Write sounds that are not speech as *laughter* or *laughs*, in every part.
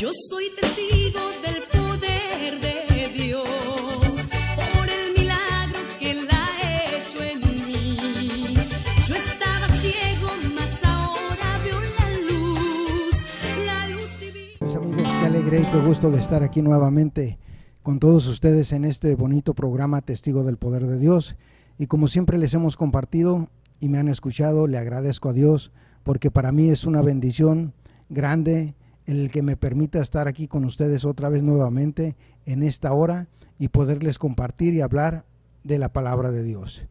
Yo soy testigo del poder de Dios, por el milagro que Él ha hecho en mí. Yo estaba ciego, mas ahora veo la luz, la luz divina. Mis amigos, qué alegre y qué gusto de estar aquí nuevamente con todos ustedes en este bonito programa Testigo del Poder de Dios. Y como siempre les hemos compartido y me han escuchado, le agradezco a Dios porque para mí es una bendición grande el que me permita estar aquí con ustedes otra vez nuevamente en esta hora y poderles compartir y hablar de la palabra de Dios.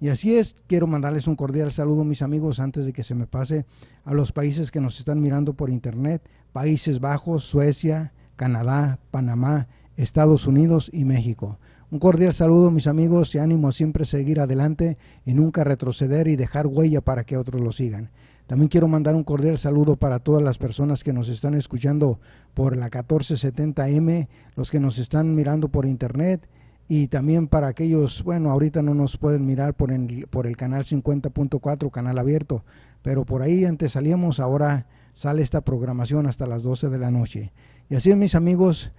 Y así es, quiero mandarles un cordial saludo, mis amigos, antes de que se me pase a los países que nos están mirando por internet, Países Bajos, Suecia, Canadá, Panamá, Estados Unidos y México. Un cordial saludo, mis amigos, y ánimo a siempre seguir adelante y nunca retroceder y dejar huella para que otros lo sigan. También quiero mandar un cordial saludo para todas las personas que nos están escuchando por la 1470M, los que nos están mirando por internet y también para aquellos, bueno, ahorita no nos pueden mirar por el, por el canal 50.4, canal abierto, pero por ahí antes salíamos, ahora sale esta programación hasta las 12 de la noche. Y así es, mis amigos,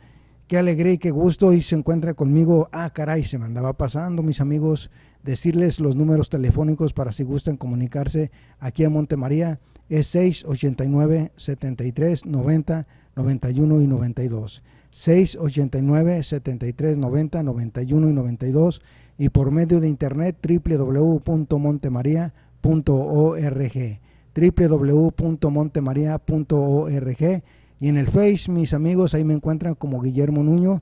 qué alegría y qué gusto y se encuentra conmigo. Ah, caray, se me andaba pasando, mis amigos decirles los números telefónicos para si gustan comunicarse aquí en Montemaría. Es 689 73 90 91 y 92. 689 73 90 91 y 92 y por medio de internet www.montemaría.org www.montemaría.org y en el Face mis amigos ahí me encuentran como Guillermo Nuño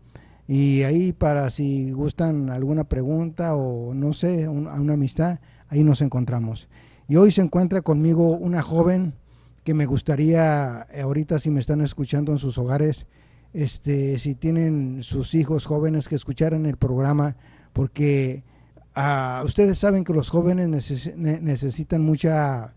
y ahí para si gustan alguna pregunta o no sé, a una amistad, ahí nos encontramos. Y hoy se encuentra conmigo una joven que me gustaría, eh, ahorita si me están escuchando en sus hogares, este, si tienen sus hijos jóvenes que escucharan el programa, porque ah, ustedes saben que los jóvenes necesitan mucha,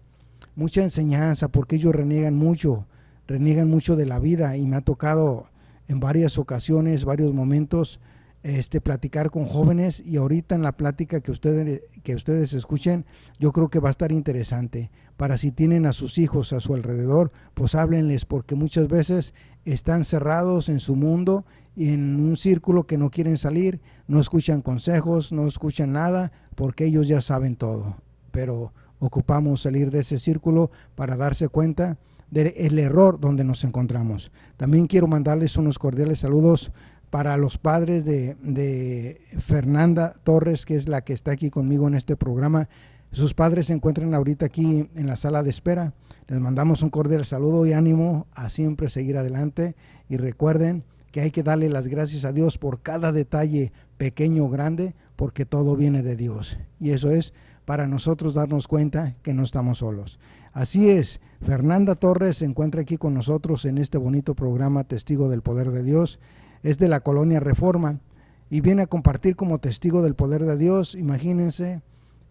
mucha enseñanza, porque ellos reniegan mucho, reniegan mucho de la vida y me ha tocado en varias ocasiones, varios momentos, este, platicar con jóvenes y ahorita en la plática que ustedes, que ustedes escuchen, yo creo que va a estar interesante. Para si tienen a sus hijos a su alrededor, pues háblenles porque muchas veces están cerrados en su mundo y en un círculo que no quieren salir, no escuchan consejos, no escuchan nada porque ellos ya saben todo. Pero ocupamos salir de ese círculo para darse cuenta del error donde nos encontramos. También quiero mandarles unos cordiales saludos para los padres de, Fernanda Torres, que es la que está aquí conmigo en este programa. Sus padres se encuentran ahorita aquí en la sala de espera. Les mandamos un cordial saludo y ánimo a siempre seguir adelante. Y recuerden que hay que darle las gracias a Dios por cada detalle, pequeño o grande, porque todo viene de Dios. Y eso es para nosotros darnos cuenta que no estamos solos. Así es, Fernanda Torres se encuentra aquí con nosotros en este bonito programa Testigo del Poder de Dios. Es de la colonia Reforma y viene a compartir como testigo del poder de Dios. Imagínense,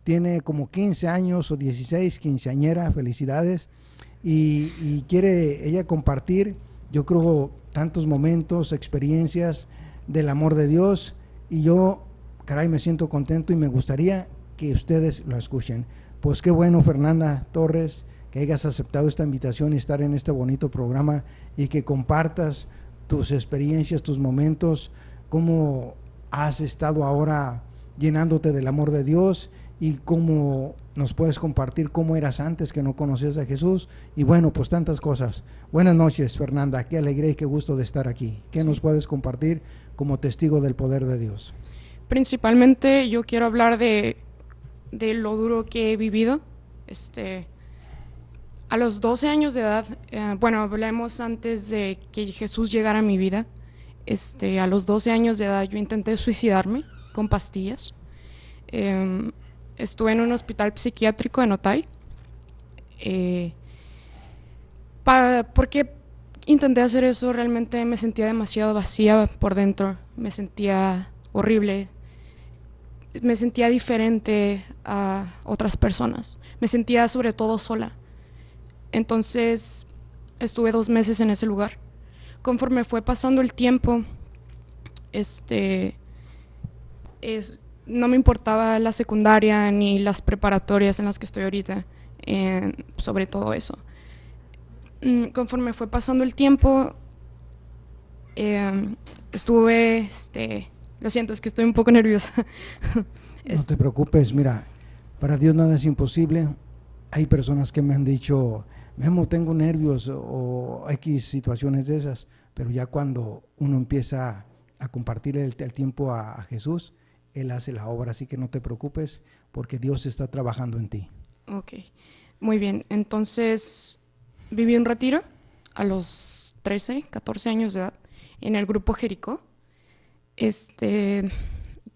tiene como 15 años o 16, quinceañera, felicidades. Y, quiere ella compartir, yo creo, tantos momentos, experiencias del amor de Dios. Y yo, caray, me siento contento y me gustaría que ustedes lo escuchen. Pues qué bueno, Fernanda Torres, que hayas aceptado esta invitación y estar en este bonito programa y que compartas tus experiencias, tus momentos, cómo has estado ahora llenándote del amor de Dios y cómo nos puedes compartir cómo eras antes que no conocías a Jesús y bueno, pues tantas cosas. Buenas noches, Fernanda, qué alegría y qué gusto de estar aquí. ¿Qué nos puedes compartir como testigo del poder de Dios? Principalmente yo quiero hablar de, de lo duro que he vivido. Este, a los 12 años de edad, eh, bueno, hablemos antes de que Jesús llegara a mi vida. Este, a los 12 años de edad yo intenté suicidarme con pastillas. Eh, estuve en un hospital psiquiátrico en Otay. Eh, porque intenté hacer eso? Realmente me sentía demasiado vacía por dentro, me sentía horrible, me sentía diferente a otras personas, me sentía sobre todo sola. Entonces estuve dos meses en ese lugar. Conforme fue pasando el tiempo, este, no me importaba la secundaria ni las preparatorias en las que estoy ahorita, sobre todo eso. Mm, conforme fue pasando el tiempo, em, estuve, este, lo siento, es que estoy un poco nerviosa. *laughs* no te este. preocupes, mira, para Dios nada es imposible. Hay personas que me han dicho, Memo, tengo nervios o X situaciones de esas, pero ya cuando uno empieza a compartir el, tiempo a, Jesús, Él hace la obra, así que no te preocupes porque Dios está trabajando en ti. Ok, muy bien, entonces viví un retiro a los 13, 14 años de edad en el grupo Jericó. Este,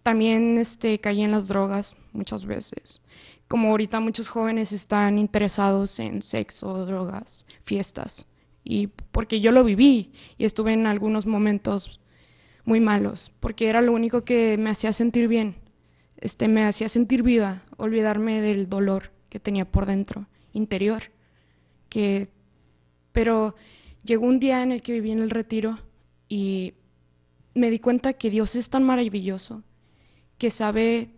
también este, caí en las drogas muchas veces como ahorita muchos jóvenes están interesados en sexo, drogas, fiestas. Y porque yo lo viví y estuve en algunos momentos muy malos, porque era lo único que me hacía sentir bien, este, me hacía sentir viva, olvidarme del dolor que tenía por dentro, interior. Que, pero llegó un día en el que viví en el retiro y me di cuenta que Dios es tan maravilloso, que sabe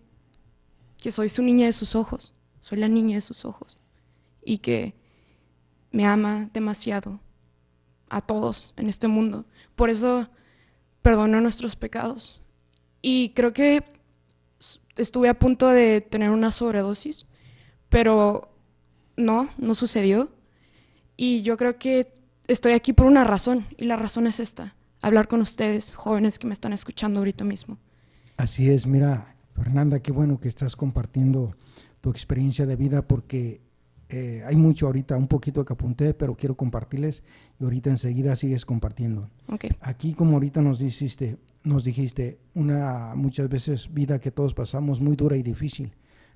que soy su niña de sus ojos, soy la niña de sus ojos y que me ama demasiado a todos en este mundo. Por eso perdonó nuestros pecados. Y creo que estuve a punto de tener una sobredosis, pero no, no sucedió. Y yo creo que estoy aquí por una razón, y la razón es esta, hablar con ustedes, jóvenes que me están escuchando ahorita mismo. Así es, mira, Fernanda, qué bueno que estás compartiendo tu experiencia de vida porque eh, hay mucho ahorita, un poquito que apunté, pero quiero compartirles y ahorita enseguida sigues compartiendo. Okay. Aquí como ahorita nos dijiste, nos dijiste una muchas veces vida que todos pasamos muy dura y difícil,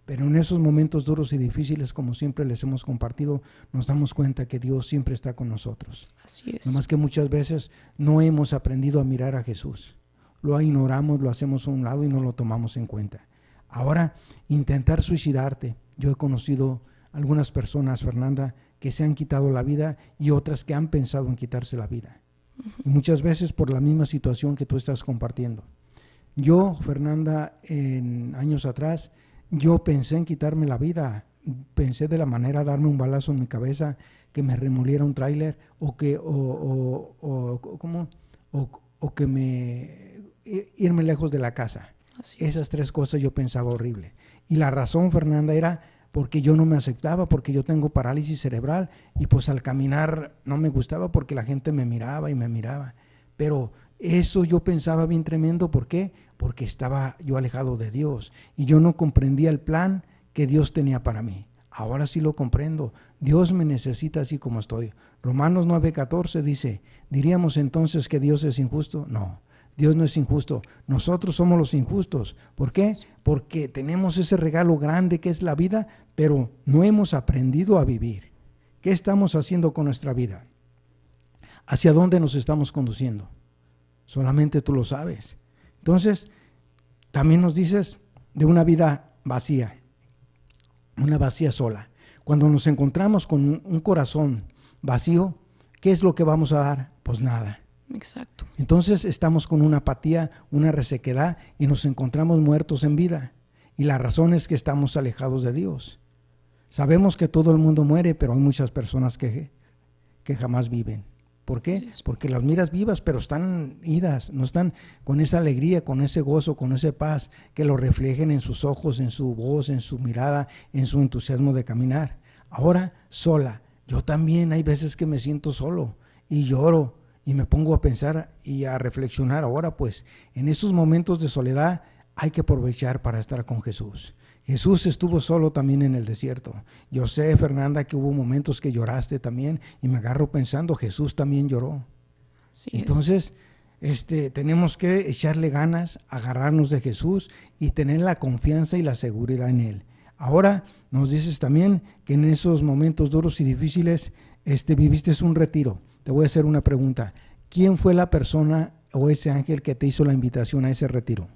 pero en esos momentos duros y difíciles, como siempre les hemos compartido, nos damos cuenta que Dios siempre está con nosotros. Así es. más que muchas veces no hemos aprendido a mirar a Jesús lo ignoramos, lo hacemos a un lado y no lo tomamos en cuenta. Ahora, intentar suicidarte. Yo he conocido algunas personas, Fernanda, que se han quitado la vida y otras que han pensado en quitarse la vida. Y muchas veces por la misma situación que tú estás compartiendo. Yo, Fernanda, en años atrás, yo pensé en quitarme la vida. Pensé de la manera de darme un balazo en mi cabeza, que me remoliera un tráiler o que, o, o, o, ¿cómo? o que me irme lejos de la casa. Esas tres cosas yo pensaba horrible. Y la razón, Fernanda, era porque yo no me aceptaba, porque yo tengo parálisis cerebral y pues al caminar no me gustaba porque la gente me miraba y me miraba. Pero eso yo pensaba bien tremendo, ¿por qué? Porque estaba yo alejado de Dios y yo no comprendía el plan que Dios tenía para mí. Ahora sí lo comprendo. Dios me necesita así como estoy. Romanos 9:14 dice, ¿diríamos entonces que Dios es injusto? No. Dios no es injusto. Nosotros somos los injustos. ¿Por qué? Porque tenemos ese regalo grande que es la vida, pero no hemos aprendido a vivir. ¿Qué estamos haciendo con nuestra vida? ¿Hacia dónde nos estamos conduciendo? Solamente tú lo sabes. Entonces, también nos dices de una vida vacía, una vacía sola. Cuando nos encontramos con un corazón vacío, ¿qué es lo que vamos a dar? Pues nada. Exacto. Entonces estamos con una apatía, una resequedad y nos encontramos muertos en vida. Y la razón es que estamos alejados de Dios. Sabemos que todo el mundo muere, pero hay muchas personas que, que jamás viven. ¿Por qué? Porque las miras vivas, pero están idas, no están con esa alegría, con ese gozo, con esa paz que lo reflejen en sus ojos, en su voz, en su mirada, en su entusiasmo de caminar. Ahora, sola. Yo también hay veces que me siento solo y lloro y me pongo a pensar y a reflexionar ahora, pues en esos momentos de soledad hay que aprovechar para estar con Jesús. Jesús estuvo solo también en el desierto. Yo sé, Fernanda, que hubo momentos que lloraste también y me agarro pensando, Jesús también lloró. Entonces, este, tenemos que echarle ganas, agarrarnos de Jesús y tener la confianza y la seguridad en Él. Ahora nos dices también que en esos momentos duros y difíciles este, viviste un retiro voy a hacer una pregunta. ¿Quién fue la persona o ese ángel que te hizo la invitación a ese retiro?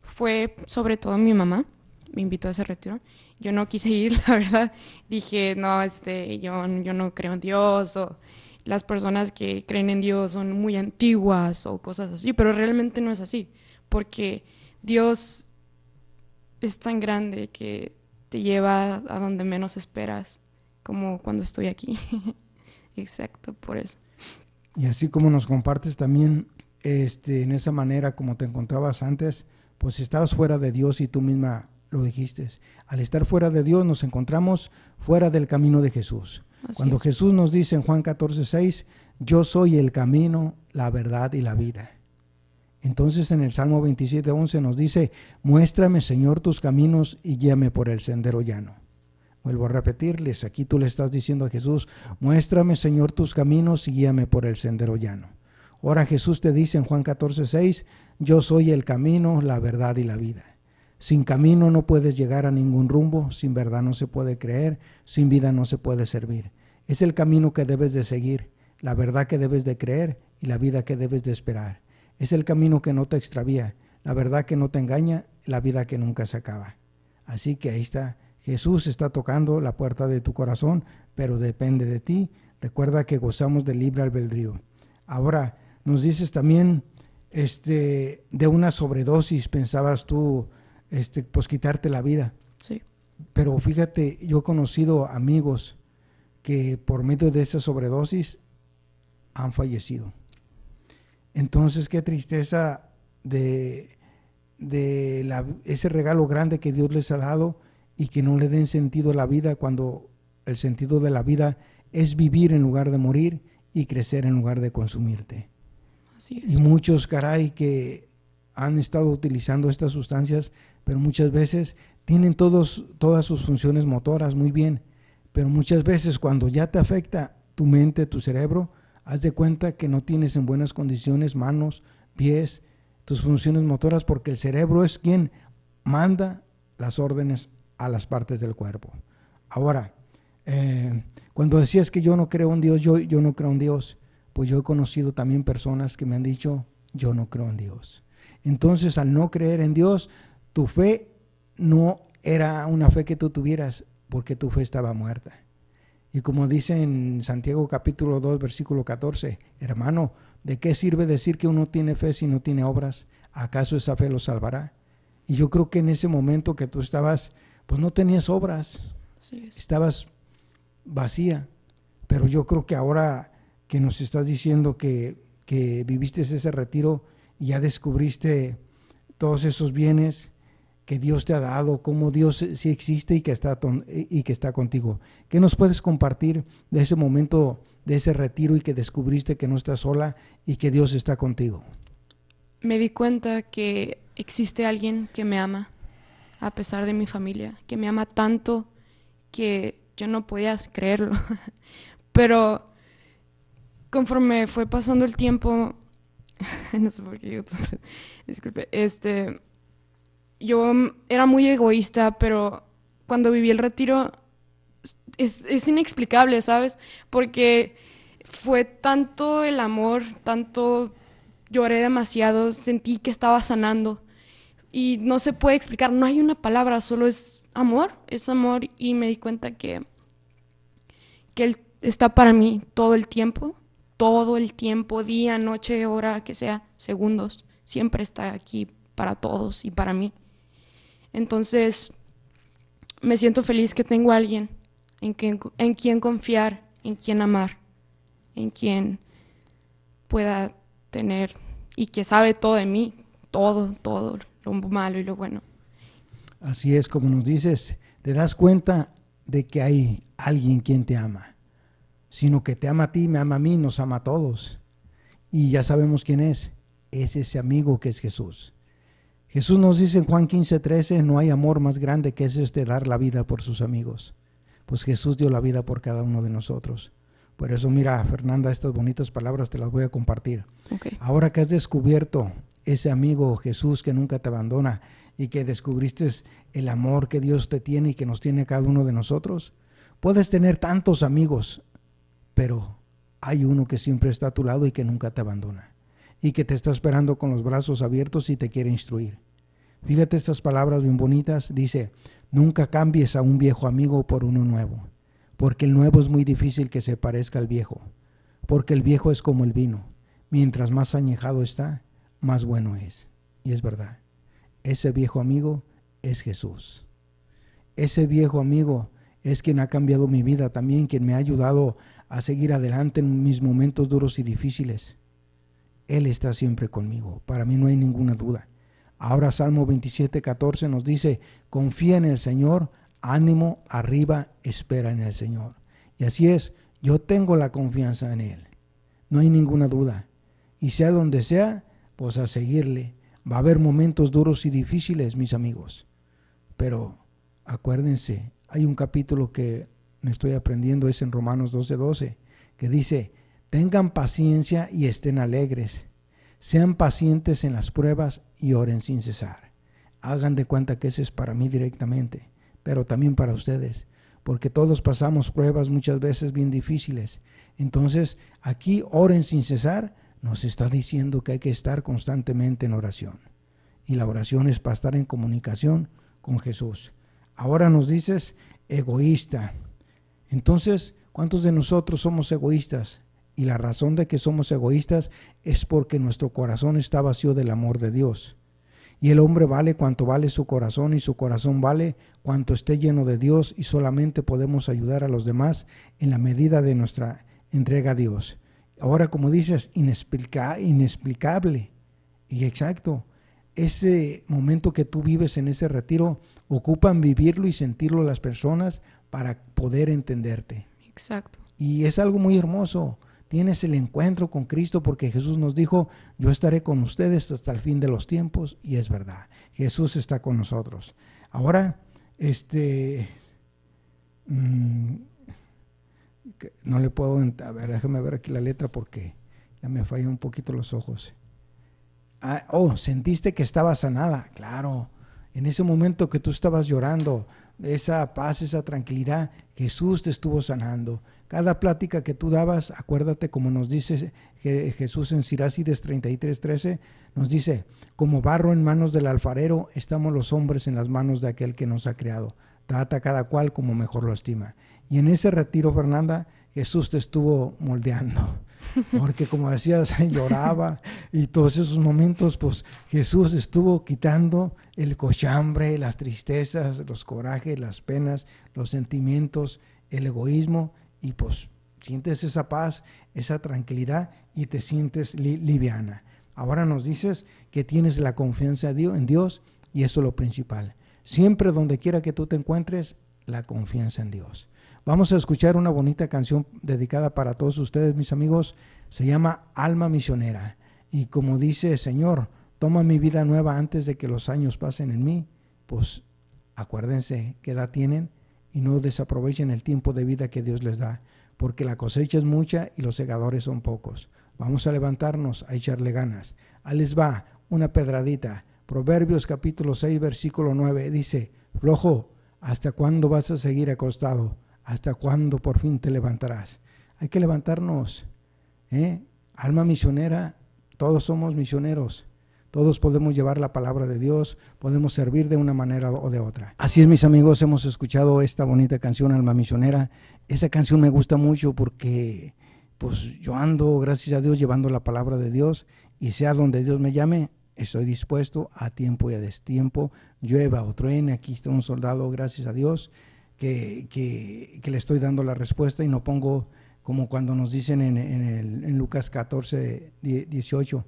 Fue sobre todo mi mamá, me invitó a ese retiro. Yo no quise ir, *laughs* la verdad. Dije, no, este, yo, yo no creo en Dios o las personas que creen en Dios son muy antiguas o cosas así, pero realmente no es así, porque Dios es tan grande que te lleva a donde menos esperas, como cuando estoy aquí. *laughs* Exacto, por eso. Y así como nos compartes también, este, en esa manera como te encontrabas antes, pues estabas fuera de Dios y tú misma lo dijiste. Al estar fuera de Dios nos encontramos fuera del camino de Jesús. Cuando Jesús nos dice en Juan 14, 6, yo soy el camino, la verdad y la vida. Entonces en el Salmo 27, 11 nos dice, muéstrame Señor tus caminos y guíame por el sendero llano. Vuelvo a repetirles, aquí tú le estás diciendo a Jesús, muéstrame Señor tus caminos y guíame por el sendero llano. Ahora Jesús te dice en Juan 14, 6, yo soy el camino, la verdad y la vida. Sin camino no puedes llegar a ningún rumbo, sin verdad no se puede creer, sin vida no se puede servir. Es el camino que debes de seguir, la verdad que debes de creer y la vida que debes de esperar. Es el camino que no te extravía, la verdad que no te engaña, la vida que nunca se acaba. Así que ahí está Jesús está tocando la puerta de tu corazón, pero depende de ti. Recuerda que gozamos del libre albedrío. Ahora, nos dices también este, de una sobredosis, pensabas tú, este, pues quitarte la vida. Sí. Pero fíjate, yo he conocido amigos que por medio de esa sobredosis han fallecido. Entonces, qué tristeza de, de ese regalo grande que Dios les ha dado y que no le den sentido a la vida cuando el sentido de la vida es vivir en lugar de morir y crecer en lugar de consumirte. Y muchos, caray, que han estado utilizando estas sustancias, pero muchas veces tienen todos, todas sus funciones motoras muy bien, pero muchas veces cuando ya te afecta tu mente, tu cerebro, haz de cuenta que no tienes en buenas condiciones manos, pies, tus funciones motoras, porque el cerebro es quien manda las órdenes a las partes del cuerpo. Ahora, eh, cuando decías que yo no creo en Dios, yo, yo no creo en Dios, pues yo he conocido también personas que me han dicho, yo no creo en Dios. Entonces, al no creer en Dios, tu fe no era una fe que tú tuvieras, porque tu fe estaba muerta. Y como dice en Santiago capítulo 2, versículo 14, hermano, ¿de qué sirve decir que uno tiene fe si no tiene obras? ¿Acaso esa fe lo salvará? Y yo creo que en ese momento que tú estabas pues no tenías obras, estabas vacía. Pero yo creo que ahora que nos estás diciendo que, viviste ese retiro y ya descubriste todos esos bienes que Dios te ha dado, cómo Dios sí existe y que, está y que está contigo. ¿Qué nos puedes compartir de ese momento, de ese retiro y que descubriste que no estás sola y que Dios está contigo? Me di cuenta que existe alguien que me ama a pesar de mi familia, que me ama tanto que yo no podía creerlo. *laughs* Pero conforme fue pasando el tiempo, *laughs* no sé por qué yo, *laughs* disculpe, este, yo era muy egoísta, pero cuando viví el retiro es, es inexplicable, ¿sabes? Porque fue tanto el amor, tanto lloré demasiado, sentí que estaba sanando y no se puede explicar, no hay una palabra, solo es amor, es amor y me di cuenta que, que él está para mí todo el tiempo, todo el tiempo, día, noche, hora, que sea, segundos, siempre está aquí para todos y para mí. Entonces, me siento feliz que tengo a alguien en en quien confiar, en quien amar, en quien pueda tener y que sabe todo de mí, todo, todo, lo malo y lo bueno. Así es como nos dices, te das cuenta de que hay alguien quien te ama, sino que te ama a ti, me ama a mí, nos ama a todos. Y ya sabemos quién es, es ese amigo que es Jesús. Jesús nos dice en Juan 15, 13, no hay amor más grande que ese de dar la vida por sus amigos. Pues Jesús dio la vida por cada uno de nosotros. Por eso mira, Fernanda, estas bonitas palabras te las voy a compartir. Ahora que has descubierto ese amigo Jesús que nunca te abandona y que descubriste el amor que Dios te tiene y que nos tiene cada uno de nosotros. Puedes tener tantos amigos, pero hay uno que siempre está a tu lado y que nunca te abandona y que te está esperando con los brazos abiertos y te quiere instruir. Fíjate estas palabras bien bonitas. Dice, nunca cambies a un viejo amigo por uno nuevo, porque el nuevo es muy difícil que se parezca al viejo, porque el viejo es como el vino, mientras más añejado está, más bueno es. Y es verdad. Ese viejo amigo es Jesús. Ese viejo amigo es quien ha cambiado mi vida también, quien me ha ayudado a seguir adelante en mis momentos duros y difíciles. Él está siempre conmigo, para mí no hay ninguna duda. Ahora Salmo 27, 14 nos dice, confía en el Señor, ánimo, arriba, espera en el Señor. Y así es, yo tengo la confianza en Él, no hay ninguna duda. Y sea donde sea, pues a seguirle. Va a haber momentos duros y difíciles, mis amigos. Pero acuérdense, hay un capítulo que me estoy aprendiendo, es en Romanos 12:12, 12, que dice, tengan paciencia y estén alegres. Sean pacientes en las pruebas y oren sin cesar. Hagan de cuenta que ese es para mí directamente, pero también para ustedes, porque todos pasamos pruebas muchas veces bien difíciles. Entonces, aquí oren sin cesar nos está diciendo que hay que estar constantemente en oración. Y la oración es para estar en comunicación con Jesús. Ahora nos dices egoísta. Entonces, ¿cuántos de nosotros somos egoístas? Y la razón de que somos egoístas es porque nuestro corazón está vacío del amor de Dios. Y el hombre vale cuanto vale su corazón y su corazón vale cuanto esté lleno de Dios y solamente podemos ayudar a los demás en la medida de nuestra entrega a Dios ahora como dices, inexplicable. Y exacto, ese momento que tú vives en ese retiro, ocupan vivirlo y sentirlo las personas para poder entenderte. Exacto. Y es algo muy hermoso. Tienes el encuentro con Cristo porque Jesús nos dijo, yo estaré con ustedes hasta el fin de los tiempos. Y es verdad, Jesús está con nosotros. Ahora, este... Mm, no le puedo, a ver, déjame ver aquí la letra porque ya me fallan un poquito los ojos. Ah, oh, sentiste que estaba sanada, claro. En ese momento que tú estabas llorando, esa paz, esa tranquilidad, Jesús te estuvo sanando. Cada plática que tú dabas, acuérdate como nos dice Jesús en Sirácides 33:13, nos dice, como barro en manos del alfarero, estamos los hombres en las manos de aquel que nos ha creado. Trata a cada cual como mejor lo estima. Y en ese retiro, Fernanda, Jesús te estuvo moldeando. *laughs* Porque como decías, *laughs* lloraba y todos esos momentos, pues Jesús estuvo quitando el cochambre, las tristezas, los corajes, las penas, los sentimientos, el egoísmo y pues sientes esa paz, esa tranquilidad y te sientes liviana. Ahora nos dices que tienes la confianza en Dios y eso es lo principal. Siempre donde quiera que tú te encuentres, la confianza en Dios. Vamos a escuchar una bonita canción dedicada para todos ustedes, mis amigos. Se llama Alma Misionera. Y como dice, Señor, toma mi vida nueva antes de que los años pasen en mí. Pues acuérdense qué edad tienen y no desaprovechen el tiempo de vida que Dios les da, porque la cosecha es mucha y los segadores son pocos. Vamos a levantarnos a echarle ganas. Ahí les va una pedradita. Proverbios capítulo 6, versículo 9 dice, Flojo, ¿hasta cuándo vas a seguir acostado? ¿Hasta cuándo por fin te levantarás? Hay que levantarnos. ¿eh? Alma misionera, todos somos misioneros. Todos podemos llevar la palabra de Dios, podemos servir de una manera o de otra. Así es, mis amigos, hemos escuchado esta bonita canción, Alma Misionera. Esa canción me gusta mucho porque pues yo ando, gracias a Dios, llevando la palabra de Dios y sea donde Dios me llame, estoy dispuesto a tiempo y a destiempo, llueva o truene, aquí está un soldado, gracias a Dios, que, le estoy dando la respuesta y no pongo como cuando nos dicen en, Lucas 14, 18,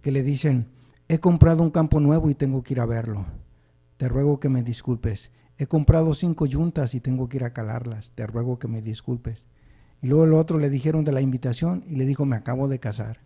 que le dicen, he comprado un campo nuevo y tengo que ir a verlo. Te ruego que me disculpes. He comprado cinco yuntas y tengo que ir a calarlas. Te ruego que me disculpes. Y luego el otro le dijeron de la invitación y le dijo, me acabo de casar.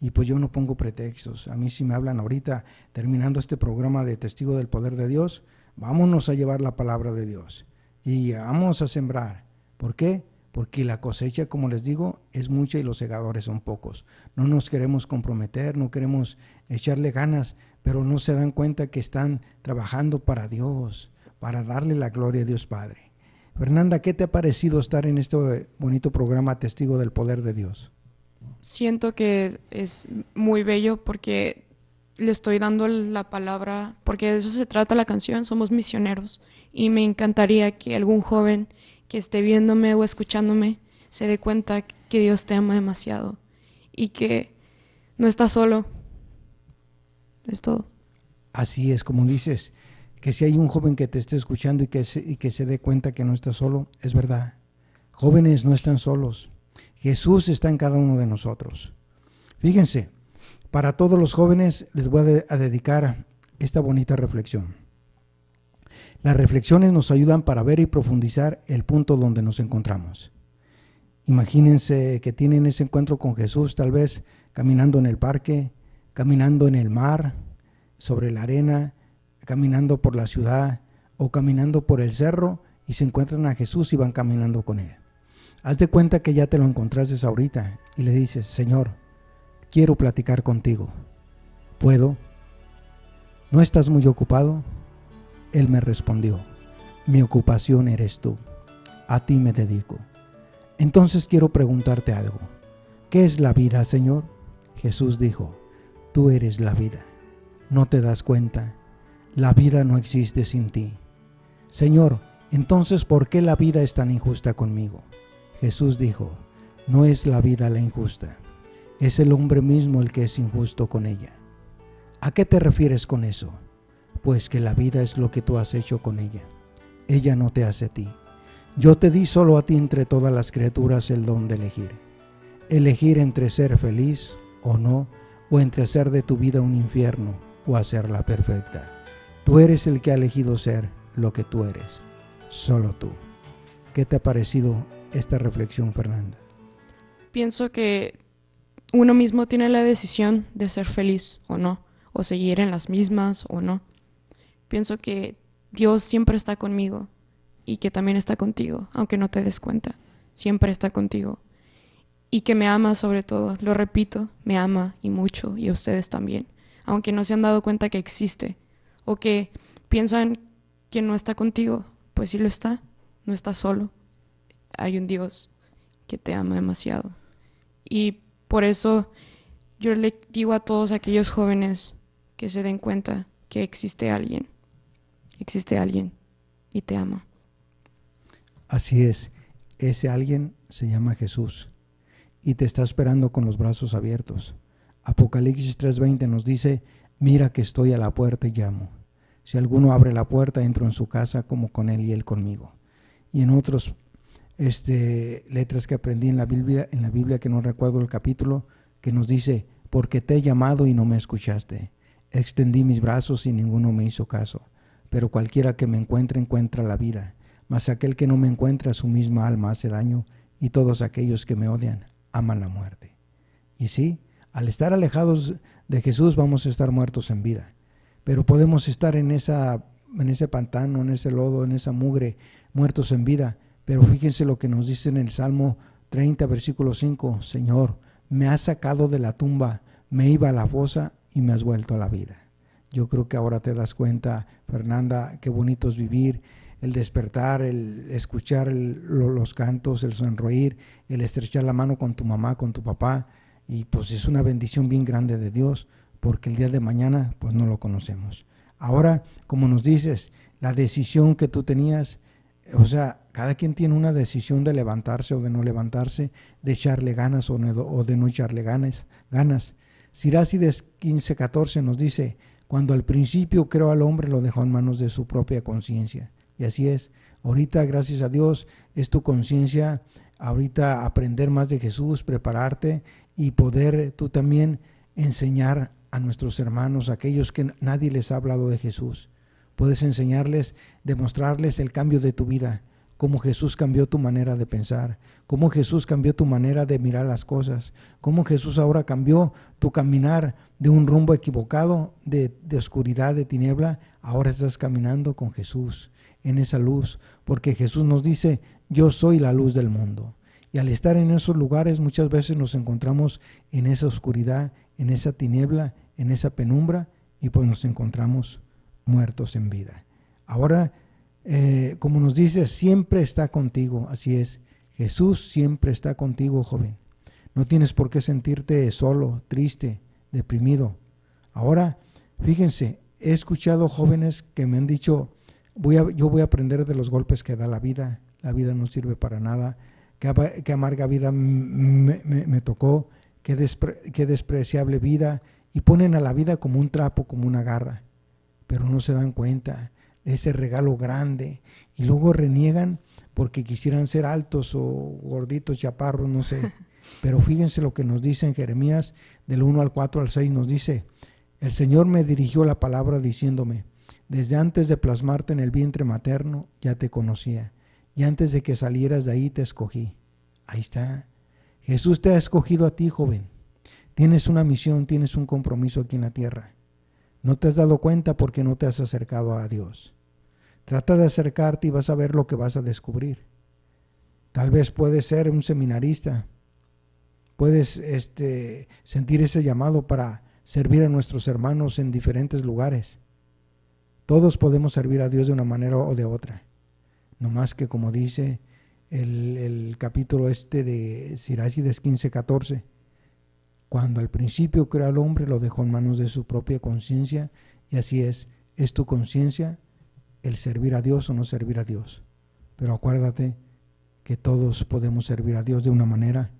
Y pues yo no pongo pretextos. A mí si me hablan ahorita, terminando este programa de Testigo del Poder de Dios, vámonos a llevar la palabra de Dios y vamos a sembrar. ¿Por qué? Porque la cosecha, como les digo, es mucha y los segadores son pocos. No nos queremos comprometer, no queremos echarle ganas, pero no se dan cuenta que están trabajando para Dios, para darle la gloria a Dios Padre. Fernanda, ¿qué te ha parecido estar en este bonito programa Testigo del Poder de Dios? Siento que es muy bello porque le estoy dando la palabra, porque de eso se trata la canción, somos misioneros y me encantaría que algún joven que esté viéndome o escuchándome se dé cuenta que Dios te ama demasiado y que no está solo. Es todo. Así es, como dices, que si hay un joven que te esté escuchando y que se, y que se dé cuenta que no está solo, es verdad. Jóvenes no están solos. Jesús está en cada uno de nosotros. Fíjense, para todos los jóvenes les voy a dedicar esta bonita reflexión. Las reflexiones nos ayudan para ver y profundizar el punto donde nos encontramos. Imagínense que tienen ese encuentro con Jesús, tal vez caminando en el parque, caminando en el mar, sobre la arena, caminando por la ciudad o caminando por el cerro y se encuentran a Jesús y van caminando con él. Haz de cuenta que ya te lo encontraste ahorita y le dices, Señor, quiero platicar contigo. ¿Puedo? ¿No estás muy ocupado? Él me respondió, mi ocupación eres tú, a ti me dedico. Entonces quiero preguntarte algo. ¿Qué es la vida, Señor? Jesús dijo, tú eres la vida. No te das cuenta. La vida no existe sin ti. Señor, entonces ¿por qué la vida es tan injusta conmigo? Jesús dijo, no es la vida la injusta, es el hombre mismo el que es injusto con ella. ¿A qué te refieres con eso? pues que la vida es lo que tú has hecho con ella. Ella no te hace a ti. Yo te di solo a ti entre todas las criaturas el don de elegir. Elegir entre ser feliz o no, o entre hacer de tu vida un infierno o hacerla perfecta. Tú eres el que ha elegido ser lo que tú eres, solo tú. ¿Qué te ha parecido esta reflexión, Fernanda? Pienso que uno mismo tiene la decisión de ser feliz o no, o seguir en las mismas o no pienso que Dios siempre está conmigo y que también está contigo, aunque no te des cuenta, siempre está contigo. Y que me ama sobre todo, lo repito, me ama y mucho, y ustedes también, aunque no se han dado cuenta que existe, o que piensan que no está contigo, pues sí lo está, no está solo, hay un Dios que te ama demasiado. Y por eso yo le digo a todos aquellos jóvenes que se den cuenta que existe alguien existe alguien y te ama. Así es, ese alguien se llama Jesús y te está esperando con los brazos abiertos. Apocalipsis 3:20 nos dice, mira que estoy a la puerta y llamo. Si alguno abre la puerta, entro en su casa como con él y él conmigo. Y en otros este, letras que aprendí en la Biblia, en la Biblia que no recuerdo el capítulo, que nos dice, porque te he llamado y no me escuchaste. Extendí mis brazos y ninguno me hizo caso pero cualquiera que me encuentre encuentra la vida, mas aquel que no me encuentra su misma alma hace daño, y todos aquellos que me odian aman la muerte. Y sí, al estar alejados de Jesús vamos a estar muertos en vida, pero podemos estar en, esa, en ese pantano, en ese lodo, en esa mugre, muertos en vida, pero fíjense lo que nos dice en el Salmo 30, versículo 5, Señor, me has sacado de la tumba, me iba a la fosa y me has vuelto a la vida. Yo creo que ahora te das cuenta, Fernanda, qué bonito es vivir, el despertar, el escuchar los cantos, el sonreír, el estrechar la mano con tu mamá, con tu papá. Y pues es una bendición bien grande de Dios, porque el día de mañana pues no lo conocemos. Ahora, como nos dices, la decisión que tú tenías, o sea, cada quien tiene una decisión de levantarse o de no levantarse, de echarle ganas o, de no echarle ganas. ganas. sirácides 15, 14 nos dice, cuando al principio creó al hombre, lo dejó en manos de su propia conciencia. Y así es. Ahorita, gracias a Dios, es tu conciencia. Ahorita aprender más de Jesús, prepararte y poder tú también enseñar a nuestros hermanos, aquellos que nadie les ha hablado de Jesús. Puedes enseñarles, demostrarles el cambio de tu vida cómo Jesús cambió tu manera de pensar, cómo Jesús cambió tu manera de mirar las cosas, cómo Jesús ahora cambió tu caminar de un rumbo equivocado, de, de, oscuridad, de tiniebla, ahora estás caminando con Jesús en esa luz, porque Jesús nos dice, yo soy la luz del mundo. Y al estar en esos lugares muchas veces nos encontramos en esa oscuridad, en esa tiniebla, en esa penumbra, y pues nos encontramos muertos en vida. Ahora eh, como nos dice, siempre está contigo. Así es, Jesús siempre está contigo, joven. No tienes por qué sentirte solo, triste, deprimido. Ahora, fíjense, he escuchado jóvenes que me han dicho, voy a, yo voy a aprender de los golpes que da la vida, la vida no sirve para nada, qué, amarga vida me, tocó, qué despreciable vida, y ponen a la vida como un trapo, como una garra, pero no se dan cuenta ese regalo grande y luego reniegan porque quisieran ser altos o gorditos, chaparros, no sé. *laughs* Pero fíjense lo que nos dice en Jeremías del 1 al 4 al 6, nos dice, el Señor me dirigió la palabra diciéndome, desde antes de plasmarte en el vientre materno ya te conocía, y antes de que salieras de ahí te escogí. Ahí está. Jesús te ha escogido a ti, joven. Tienes una misión, tienes un compromiso aquí en la tierra. No te has dado cuenta porque no te has acercado a Dios. Trata de acercarte y vas a ver lo que vas a descubrir. Tal vez puedes ser un seminarista. Puedes este, sentir ese llamado para servir a nuestros hermanos en diferentes lugares. Todos podemos servir a Dios de una manera o de otra. No más que como dice el, capítulo este de Siracides 15, 14, cuando al principio creó al hombre lo dejó en manos de su propia conciencia y así es, es tu conciencia el servir a Dios o no servir a Dios. Pero acuérdate que todos podemos servir a Dios de una manera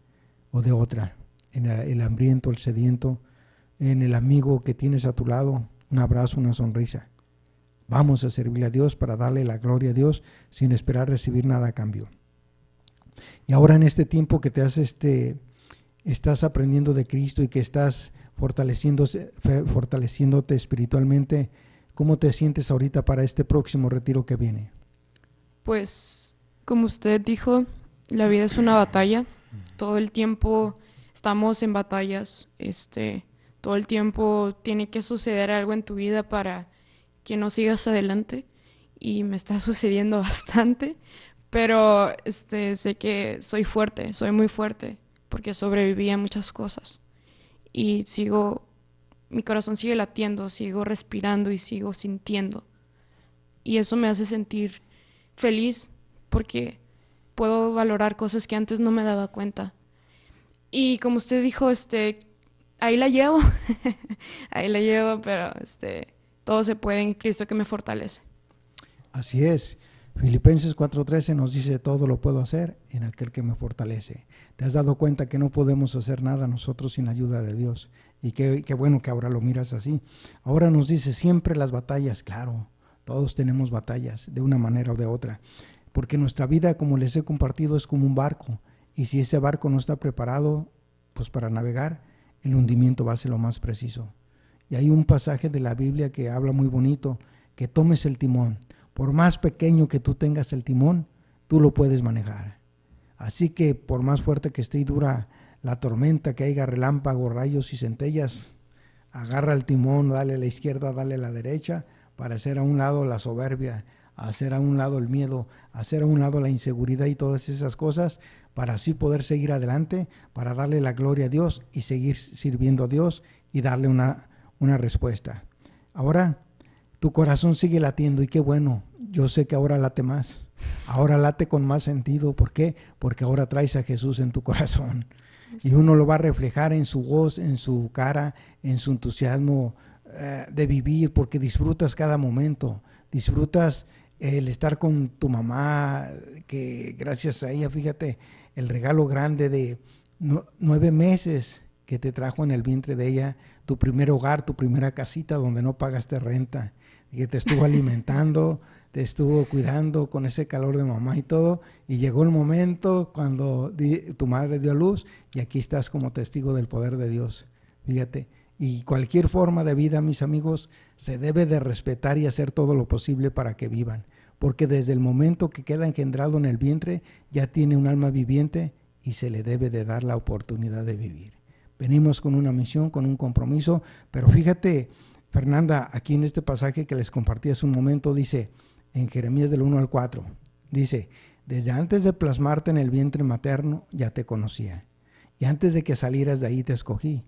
o de otra. En el, hambriento, el sediento, en el amigo que tienes a tu lado, un abrazo, una sonrisa. Vamos a servirle a Dios para darle la gloria a Dios sin esperar recibir nada a cambio. Y ahora en este tiempo que te este, estás aprendiendo de Cristo y que estás fortaleciéndote espiritualmente, ¿Cómo te sientes ahorita para este próximo retiro que viene? Pues, como usted dijo, la vida es una batalla. Todo el tiempo estamos en batallas. Este, todo el tiempo tiene que suceder algo en tu vida para que no sigas adelante. Y me está *laughs* sucediendo bastante. Pero este, sé que soy fuerte, soy muy fuerte, porque sobreviví a muchas cosas. Y sigo mi corazón sigue latiendo, sigo respirando y sigo sintiendo. Y eso me hace sentir feliz porque puedo valorar cosas que antes no me daba cuenta. Y como usted dijo, este, ahí la llevo, *laughs* ahí la llevo, pero este, todo se puede en Cristo que me fortalece. Así es. Filipenses 4:13 nos dice, todo lo puedo hacer en aquel que me fortalece. ¿Te has dado cuenta que no podemos hacer nada nosotros sin la ayuda de Dios? Y qué, bueno que ahora lo miras así. Ahora nos dice siempre las batallas, claro, todos tenemos batallas de una manera o de otra, porque nuestra vida, como les he compartido, es como un barco, y si ese barco no está preparado pues para navegar, el hundimiento va a ser lo más preciso. Y hay un pasaje de la Biblia que habla muy bonito, que tomes el timón. Por más pequeño que tú tengas el timón, tú lo puedes manejar. Así que por más fuerte que esté y dura la tormenta, que haya relámpagos, rayos y centellas, agarra el timón, dale a la izquierda, dale a la derecha, para hacer a un lado la soberbia, hacer a un lado el miedo, hacer a un lado la inseguridad y todas esas cosas, para así poder seguir adelante, para darle la gloria a Dios y seguir sirviendo a Dios y darle una, una respuesta. Ahora, tu corazón sigue latiendo y qué bueno, yo sé que ahora late más, ahora late con más sentido, ¿por qué? Porque ahora traes a Jesús en tu corazón. Y uno lo va a reflejar en su voz, en su cara, en su entusiasmo eh, de vivir, porque disfrutas cada momento, disfrutas el estar con tu mamá, que gracias a ella, fíjate, el regalo grande de nueve meses que te trajo en el vientre de ella, tu primer hogar, tu primera casita donde no pagaste renta, que te estuvo *laughs* alimentando estuvo cuidando con ese calor de mamá y todo, y llegó el momento cuando tu madre dio a luz y aquí estás como testigo del poder de Dios. Fíjate, y cualquier forma de vida, mis amigos, se debe de respetar y hacer todo lo posible para que vivan, porque desde el momento que queda engendrado en el vientre ya tiene un alma viviente y se le debe de dar la oportunidad de vivir. Venimos con una misión, con un compromiso, pero fíjate, Fernanda, aquí en este pasaje que les compartí hace un momento dice, en Jeremías del 1 al 4. Dice, desde antes de plasmarte en el vientre materno ya te conocía, y antes de que salieras de ahí te escogí.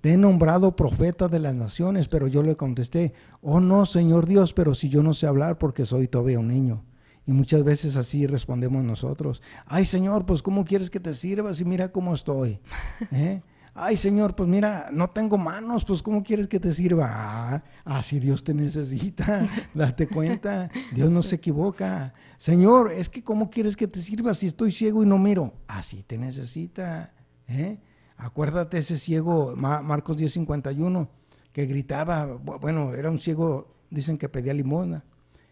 Te he nombrado profeta de las naciones, pero yo le contesté, oh no, Señor Dios, pero si yo no sé hablar porque soy todavía un niño. Y muchas veces así respondemos nosotros, ay Señor, pues ¿cómo quieres que te sirvas? Y mira cómo estoy? *laughs* ¿Eh? ay Señor, pues mira, no tengo manos, pues ¿cómo quieres que te sirva? Ah, así ah, Dios te necesita, *laughs* date cuenta, Dios no se equivoca. Señor, es que ¿cómo quieres que te sirva si estoy ciego y no miro? Así te necesita. ¿eh? Acuérdate ese ciego, Marcos 10:51, que gritaba, bueno, era un ciego, dicen que pedía limona.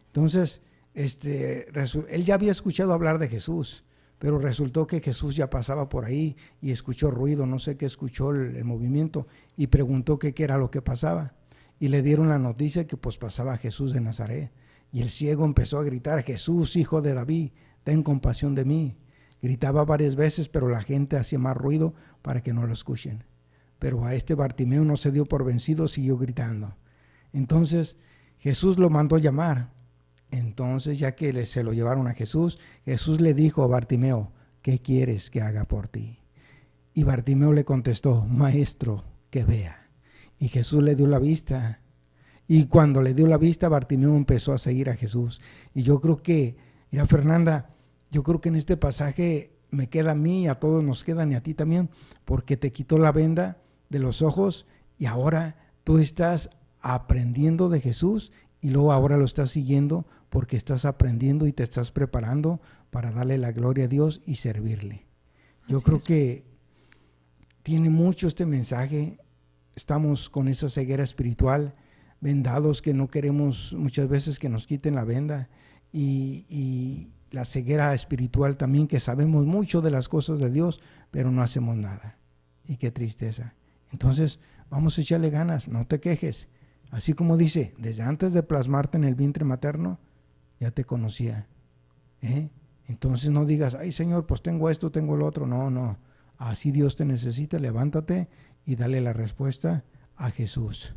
Entonces, este, él ya había escuchado hablar de Jesús pero resultó que Jesús ya pasaba por ahí y escuchó ruido, no sé qué escuchó el, movimiento, y preguntó qué, era lo que pasaba. Y le dieron la noticia que pues pasaba Jesús de Nazaret. Y el ciego empezó a gritar, Jesús, hijo de David, ten compasión de mí. Gritaba varias veces, pero la gente hacía más ruido para que no lo escuchen. Pero a este Bartimeo no se dio por vencido, siguió gritando. Entonces Jesús lo mandó llamar entonces, ya que se lo llevaron a Jesús, Jesús le dijo a Bartimeo, ¿qué quieres que haga por ti? Y Bartimeo le contestó, Maestro, que vea. Y Jesús le dio la vista. Y cuando le dio la vista, Bartimeo empezó a seguir a Jesús. Y yo creo que, mira Fernanda, yo creo que en este pasaje me queda a mí, y a todos nos queda, y a ti también, porque te quitó la venda de los ojos y ahora tú estás aprendiendo de Jesús y luego ahora lo estás siguiendo porque estás aprendiendo y te estás preparando para darle la gloria a Dios y servirle. Yo creo que tiene mucho este mensaje. Estamos con esa ceguera espiritual, vendados que no queremos muchas veces que nos quiten la venda y la ceguera espiritual también, que sabemos mucho de las cosas de Dios, pero no hacemos nada. Y qué tristeza. Entonces, vamos a echarle ganas, no te quejes. Así como dice, desde antes de plasmarte en el vientre materno, ya te conocía. ¿eh? Entonces no digas, ay Señor, pues tengo esto, tengo el otro. No, no. Así Dios te necesita, levántate y dale la respuesta a Jesús.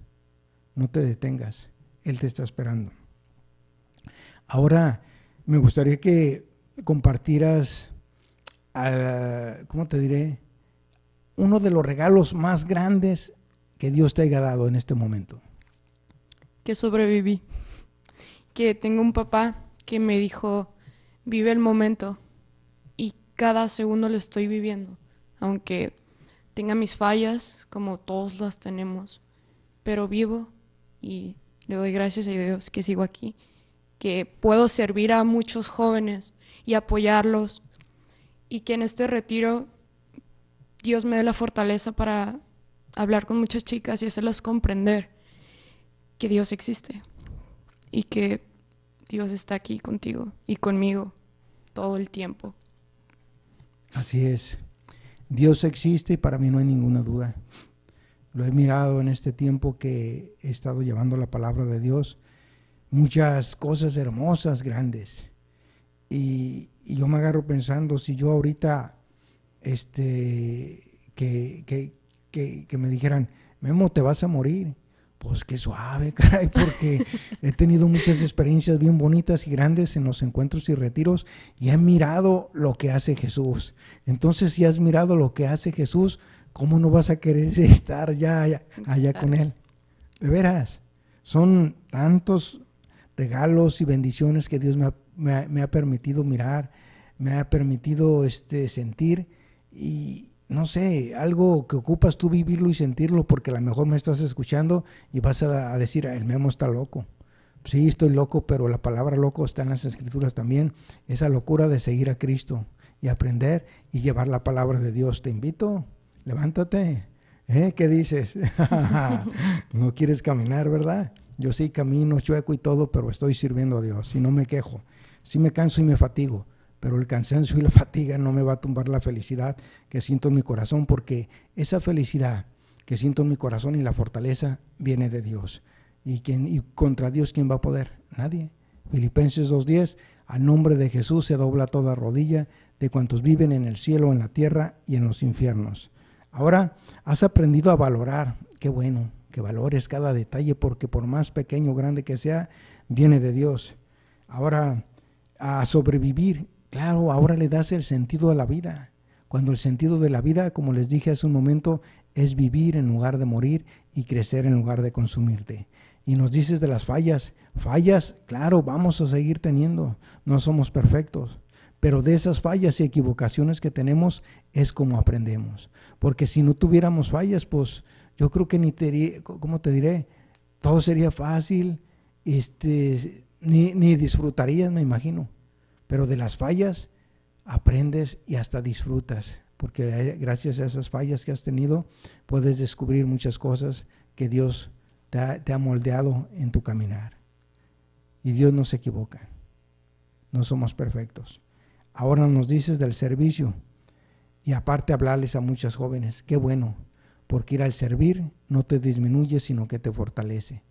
No te detengas, Él te está esperando. Ahora, me gustaría que compartieras, ah, ¿cómo te diré? Uno de los regalos más grandes que Dios te haya dado en este momento. Que sobreviví tengo un papá que me dijo, vive el momento y cada segundo lo estoy viviendo, aunque tenga mis fallas, como todos las tenemos, pero vivo y le doy gracias a Dios que sigo aquí, que puedo servir a muchos jóvenes y apoyarlos y que en este retiro Dios me dé la fortaleza para hablar con muchas chicas y hacerlas comprender que Dios existe y que Dios está aquí contigo y conmigo todo el tiempo. Así es. Dios existe y para mí no hay ninguna duda. Lo he mirado en este tiempo que he estado llevando la palabra de Dios. Muchas cosas hermosas, grandes. Y, yo me agarro pensando, si yo ahorita, este, que, que, que, que me dijeran, Memo, te vas a morir pues qué suave, *laughs* caray, porque he tenido muchas experiencias bien bonitas y grandes en los encuentros y retiros y he mirado lo que hace Jesús. Entonces, si has mirado lo que hace Jesús, ¿cómo no vas a querer *laughs* estar ya allá, con Él? De veras, son tantos regalos y bendiciones que Dios me ha, me ha permitido mirar, me ha permitido este, sentir y, no sé, algo que ocupas tú vivirlo y sentirlo, porque a lo mejor me estás escuchando y vas a, decir, ah, el memo está loco. Sí, estoy loco, pero la palabra loco está en las escrituras también. Esa locura de seguir a Cristo y aprender y llevar la palabra de Dios. Te invito, levántate. ¿Eh? ¿Qué dices? *laughs* no quieres caminar, ¿verdad? Yo sí camino chueco y todo, pero estoy sirviendo a Dios y no me quejo. Sí me canso y me fatigo, pero el cansancio y la *laughs* fatiga no me va a tumbar la felicidad que siento en mi corazón, porque esa felicidad que siento en mi corazón y la fortaleza viene de Dios. ¿Y, quien y contra Dios quién va a poder? Nadie. Filipenses 2.10, al nombre de Jesús se dobla toda rodilla de cuantos viven en el cielo, en la tierra y en los infiernos. Ahora has aprendido a valorar, qué bueno, que valores cada detalle, porque por más pequeño o grande que sea, viene de Dios. Ahora, a sobrevivir Claro, ahora le das el sentido a la vida. Cuando el sentido de la vida, como les dije hace un momento, es vivir en lugar de morir y crecer en lugar de consumirte. Y nos dices de las fallas. Fallas, claro, vamos a seguir teniendo. No somos perfectos. Pero de esas fallas y equivocaciones que tenemos es como aprendemos. Porque si no tuviéramos fallas, pues yo creo que ni te, ¿cómo te diré? Todo sería fácil, este, ni, ni disfrutarías, me imagino pero de las fallas aprendes y hasta disfrutas, porque eh, gracias a esas fallas que has tenido puedes descubrir muchas cosas que Dios te ha, moldeado en tu caminar. Y Dios no se equivoca, no somos perfectos. Ahora nos dices del servicio y aparte hablarles a muchas jóvenes, qué bueno, porque ir al servir no te disminuye, sino que te fortalece.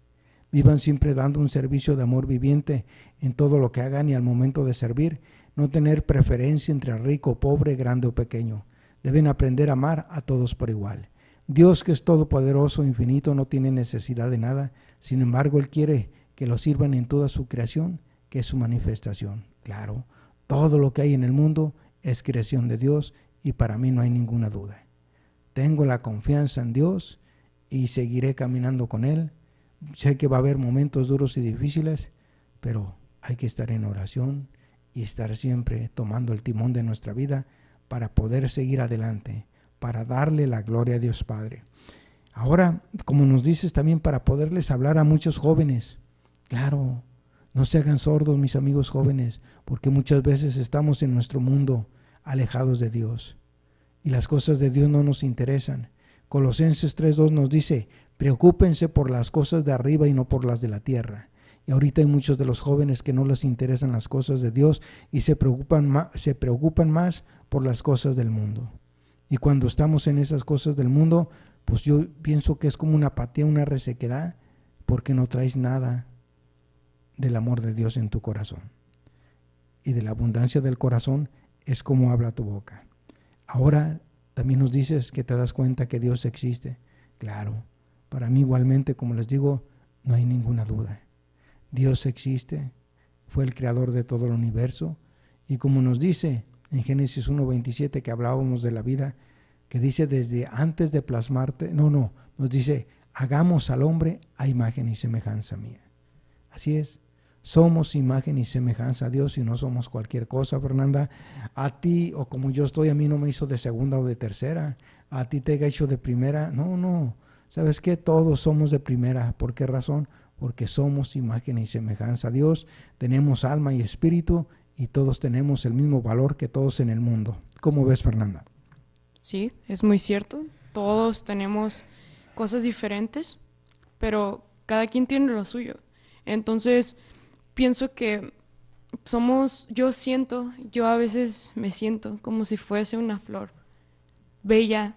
Vivan siempre dando un servicio de amor viviente en todo lo que hagan y al momento de servir, no tener preferencia entre rico, pobre, grande o pequeño. Deben aprender a amar a todos por igual. Dios que es todopoderoso, e infinito, no tiene necesidad de nada, sin embargo Él quiere que lo sirvan en toda su creación, que es su manifestación. Claro, todo lo que hay en el mundo es creación de Dios y para mí no hay ninguna duda. Tengo la confianza en Dios y seguiré caminando con Él sé que va a haber momentos duros y difíciles, pero hay que estar en oración y estar siempre tomando el timón de nuestra vida para poder seguir adelante, para darle la gloria a Dios Padre. Ahora, como nos dices también, para poderles hablar a muchos jóvenes, claro, no se hagan sordos, mis amigos jóvenes, porque muchas veces estamos en nuestro mundo alejados de Dios y las cosas de Dios no nos interesan Colosenses 3.2 nos dice, preocúpense por las cosas de arriba y no por las de la tierra. Y ahorita hay muchos de los jóvenes que no les interesan las cosas de Dios y se preocupan, más, se preocupan más por las cosas del mundo. Y cuando estamos en esas cosas del mundo, pues yo pienso que es como una apatía, una resequedad, porque no traes nada del amor de Dios en tu corazón. Y de la abundancia del corazón es como habla tu boca. Ahora también nos dices que te das cuenta que Dios existe. Claro, para mí igualmente, como les digo, no hay ninguna duda. Dios existe, fue el creador de todo el universo y como nos dice en Génesis 1.27 que hablábamos de la vida, que dice desde antes de plasmarte, no, no, nos dice, hagamos al hombre a imagen y semejanza mía. Así es, somos imagen y semejanza a Dios y no somos cualquier cosa, Fernanda. A ti, o como yo estoy, a mí no me hizo de segunda o de tercera. A ti te he hecho de primera. No, no. ¿Sabes qué? Todos somos de primera. ¿Por qué razón? Porque somos imagen y semejanza a Dios. Tenemos alma y espíritu y todos tenemos el mismo valor que todos en el mundo. ¿Cómo ves, Fernanda? Sí, es muy cierto. Todos tenemos cosas diferentes, pero cada quien tiene lo suyo. Entonces, pienso que somos, yo siento, yo a veces me siento como si fuese una flor bella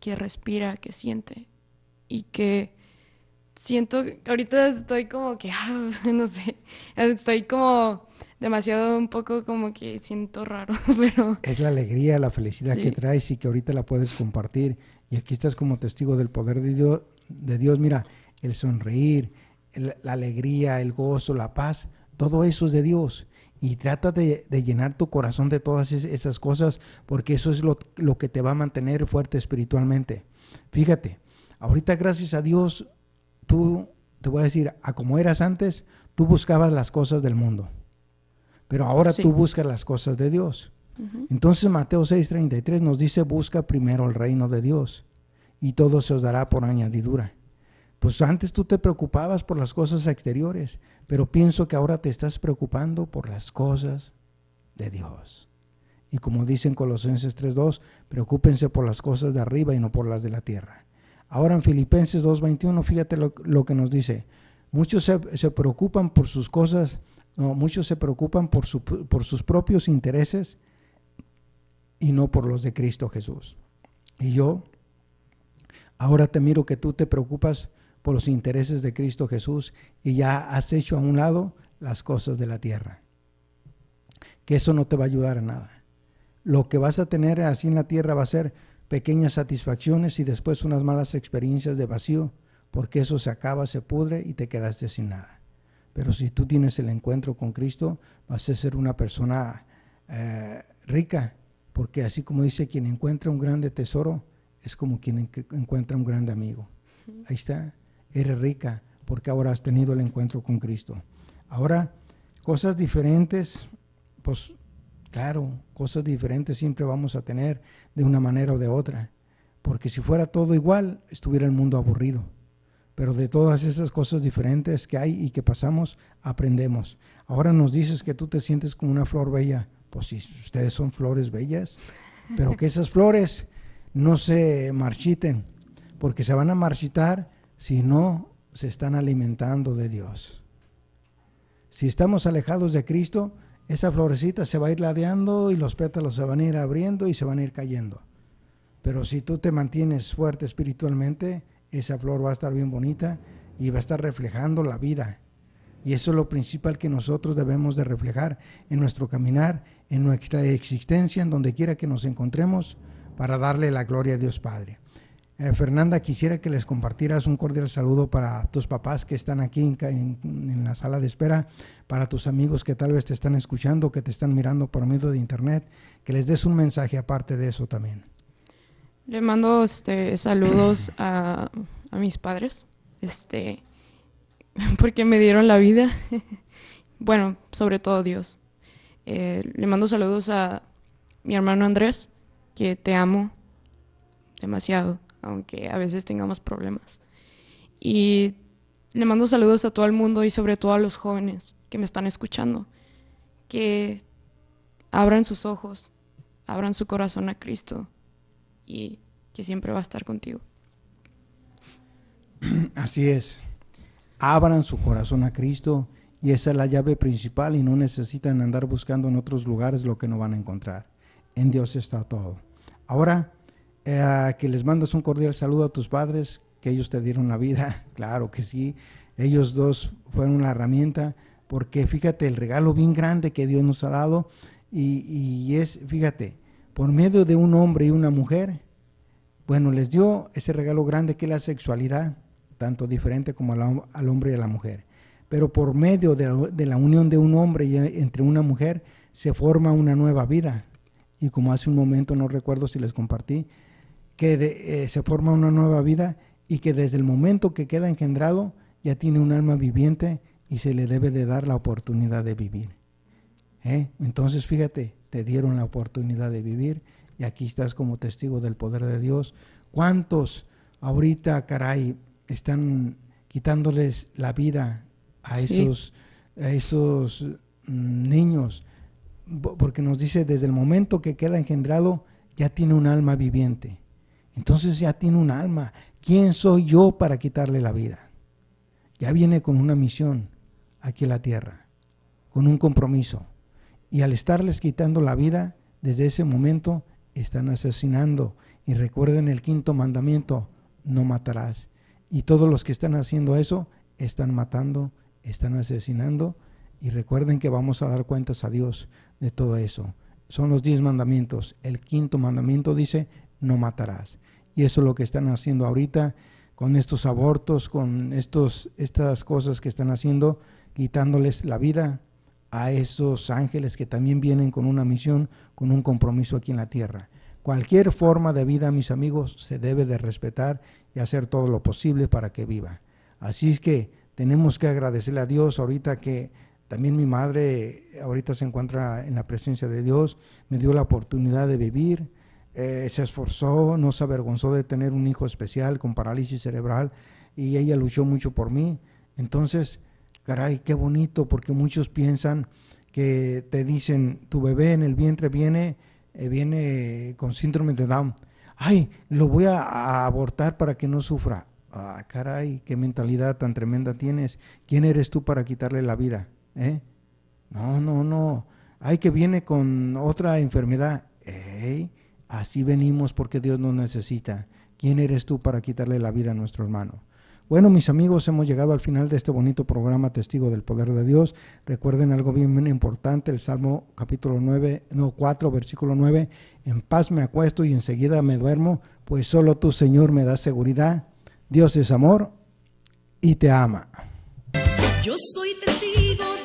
que respira, que siente y que siento, ahorita estoy como que, ah, *laughs* no sé, estoy como demasiado un poco como que siento raro, *laughs* pero... Es la alegría, la felicidad que traes y que ahorita la puedes compartir. Y aquí estás como testigo del poder de Dios, de Dios mira, el sonreír, la alegría, el gozo, la paz, todo eso es de Dios. Y trata de, llenar tu corazón de todas esas cosas, porque eso es lo, que te va a mantener fuerte espiritualmente. Fíjate, ahorita gracias a Dios, tú, te voy a decir, a como eras antes, tú buscabas las cosas del mundo, pero ahora tú buscas las cosas de Dios. Entonces Mateo 6:33 nos dice, busca primero el reino de Dios y todo se os dará por añadidura. Pues antes tú te preocupabas por las cosas exteriores, pero pienso que ahora te estás preocupando por las cosas de Dios. Y como dicen Colosenses 3.2, preocúpense por las cosas de arriba y no por las de la tierra. Ahora en Filipenses 2.21, fíjate lo, que nos dice. Muchos se, preocupan por sus cosas, muchos se preocupan por sus propios intereses y no por los de Cristo Jesús. Y yo, ahora te miro que tú te preocupas por los intereses de Cristo Jesús y ya has hecho a un lado las cosas de la tierra. Que eso no te va a ayudar a nada. Lo que vas a tener así en la tierra va a ser pequeñas satisfacciones y después unas malas experiencias de vacío, porque eso se acaba, se pudre y te quedaste sin nada. Pero si tú tienes el encuentro con Cristo, vas a ser una persona eh, rica, porque así como dice, quien encuentra un grande tesoro es como quien encuentra un grande amigo. Ahí está eres rica porque ahora has tenido el encuentro con Cristo. Ahora, cosas diferentes, pues claro, cosas diferentes siempre vamos a tener de una manera o de otra, porque si fuera todo igual, estuviera el mundo aburrido. Pero de todas esas cosas diferentes que hay y que pasamos, aprendemos. Ahora nos dices que tú te sientes como una flor bella. Pues si ustedes son flores bellas, pero que esas flores no se marchiten, porque se van a marchitar si no se están alimentando de Dios. Si estamos alejados de Cristo, esa florecita se va a ir ladeando y los pétalos se van a ir abriendo y se van a ir cayendo. Pero si tú te mantienes fuerte espiritualmente, esa flor va a estar bien bonita y va a estar reflejando la vida. Y eso es lo principal que nosotros debemos de reflejar en nuestro caminar, en nuestra existencia, en donde quiera que nos encontremos, para darle la gloria a Dios Padre. Eh, Fernanda, quisiera que les compartieras un cordial saludo para tus papás que están aquí en, la sala de espera, para tus amigos que tal vez te están escuchando, que te están mirando por medio de internet, que les des un mensaje aparte de eso también. Le mando este, saludos *clears throat* a, mis padres, este, *laughs* porque me dieron la vida. *laughs* bueno, sobre todo Dios. Eh, le mando saludos a mi hermano Andrés, que te amo demasiado aunque a veces tengamos problemas. Y le mando saludos a todo el mundo y sobre todo a los jóvenes que me están escuchando, que abran sus ojos, abran su corazón a Cristo y que siempre va a estar contigo. *clears throat* Así es. Abran su corazón a Cristo y esa es la llave principal y no necesitan andar buscando en otros lugares lo que no van a encontrar. En Dios está todo. Ahora, eh, que les mandas un cordial saludo a tus padres, que ellos te dieron la vida, *laughs* claro que sí, ellos dos fueron la herramienta, porque fíjate el regalo bien grande que Dios nos ha dado y, es, fíjate, por medio de un hombre y una mujer, bueno, les dio ese regalo grande que es la sexualidad, tanto diferente como al hombre y a la mujer. Pero por medio de la, de la unión de un hombre y eh, entre una mujer se forma una nueva vida. Y como hace un momento, no recuerdo si les compartí, que eh, se forma una nueva vida y que desde el momento que queda engendrado ya tiene un alma viviente y se le debe de dar la oportunidad de vivir. ¿eh? Entonces, fíjate, te dieron la oportunidad de vivir y aquí estás como testigo del poder de Dios. ¿Cuántos ahorita, caray, están quitándoles la vida a esos, a esos mm, niños? Porque nos dice, desde el momento que queda engendrado, ya tiene un alma viviente. Entonces ya tiene un alma. ¿Quién soy yo para quitarle la vida? Ya viene con una misión aquí a la tierra, con un compromiso. Y al estarles quitando la vida, desde ese momento están asesinando. Y recuerden el quinto mandamiento, no matarás. Y todos los que están haciendo eso, están matando, están asesinando. Y recuerden que vamos a dar cuentas a Dios de todo eso. Son los diez mandamientos. El quinto mandamiento dice, no matarás. Y eso es lo que están haciendo ahorita con estos abortos, con estos, estas cosas que están haciendo, quitándoles la vida a esos ángeles que también vienen con una misión, con un compromiso aquí en la tierra. Cualquier forma de vida, mis amigos, se debe de respetar y hacer todo lo posible para que viva. Así es que tenemos que agradecerle a Dios ahorita que también mi madre ahorita se encuentra en la presencia de Dios, me dio la oportunidad de vivir, eh, se esforzó, no se avergonzó de tener un hijo especial con parálisis cerebral y ella luchó mucho por mí. Entonces, caray, qué bonito, porque muchos piensan que te dicen, tu bebé en el vientre viene, eh, viene con síndrome de Down. Ay, lo voy a, abortar para que no sufra. Ah, caray, qué mentalidad tan tremenda tienes. ¿Quién eres tú para quitarle la vida? ¿Eh? No, no, no. Ay, que viene con otra enfermedad. Así venimos porque Dios nos necesita. ¿Quién eres tú para quitarle la vida a nuestro hermano? Bueno, mis amigos, hemos llegado al final de este bonito programa Testigo del Poder de Dios. Recuerden algo bien, importante, el Salmo capítulo 9, no 4, versículo 9, en paz me acuesto y enseguida me duermo, pues solo tu Señor, me da seguridad. Dios es amor y te ama. Yo soy testigo